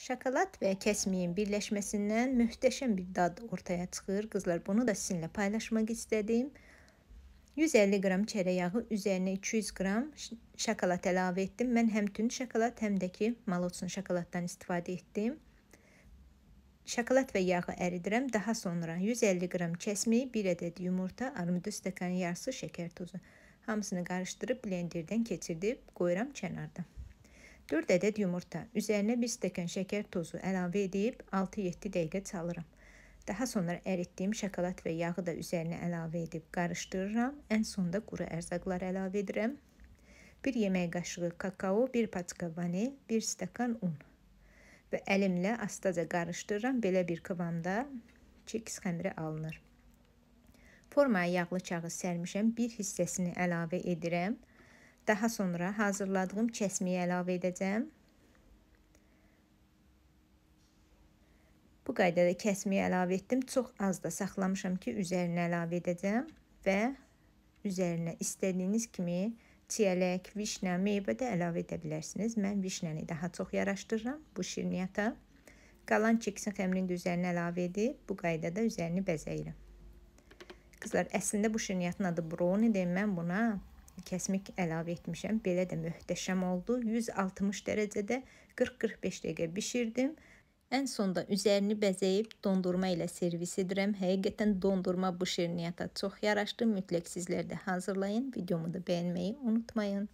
Şokolad və kəsmiyin birləşməsindən möhtəşəm bir dad ortaya çıxır. Qızlar, bunu da sizinlə paylaşmaq istədim. 150 qram çərə yağı üzərinə 200 qram şokolad əlavə etdim. Mən həm tünd şokolad, həm də ki, malotsun şokoladdan istifadə etdim. Şokolad və yağı əridirəm. Daha sonra 150 qram kəsmiyi, 1 ədəd yumurta, armudu stəkanı yarısı şəkər tozu. Hamısını qarışdırıb blenderdən keçirdib qoyuram kənarda. 4 ədəd yumurta, üzərinə 1 stəkan şəkər tozu əlavə edib 6-7 dəqiqə çalıram. Daha sonra əritdiyim şokolad və yağı da üzərinə əlavə edib qarışdırıram. Ən sonda quru ərzaqlar əlavə edirəm. 1 yemək qaşığı kakao, 1 paçka vanil, 1 stəkan un. Və əlimlə astaca qarışdırıram. Belə bir kıvamda keks xəmiri alınır. Formaya yağlı kağız sərmişəm. Bir hissəsini əlavə edirəm. Daha sonra hazırladığım kəsmiyi əlavə edəcəm. Bu qaydada kəsmiyi əlavə etdim. Çox az da saxlamışam ki, üzərinə əlavə edəcəm və üzərinə istədiyiniz kimi çiyələk, vişnə, meyvə də əlavə edə bilərsiniz. Mən vişnəni daha çox yaraşdırıram bu şirniyyata. Qalan keksin xəmrini də üzərinə əlavə edib bu qaydada üzərini bəzəyirəm. Qızlar, əslində bu şirniyyatın adı brownie deyim mən buna kəsmik əlavə etmişəm. Belə də möhtəşəm oldu. 160 dərəcədə 40-45 dəqiqə bişirdim. Ən sonda üzərini bəzəyib dondurma ilə servis edirəm. Həqiqətən dondurma bu şirniyyata çox yaraşdı. Mütləq sizlər də hazırlayın. Videomu da bəyənməyi unutmayın.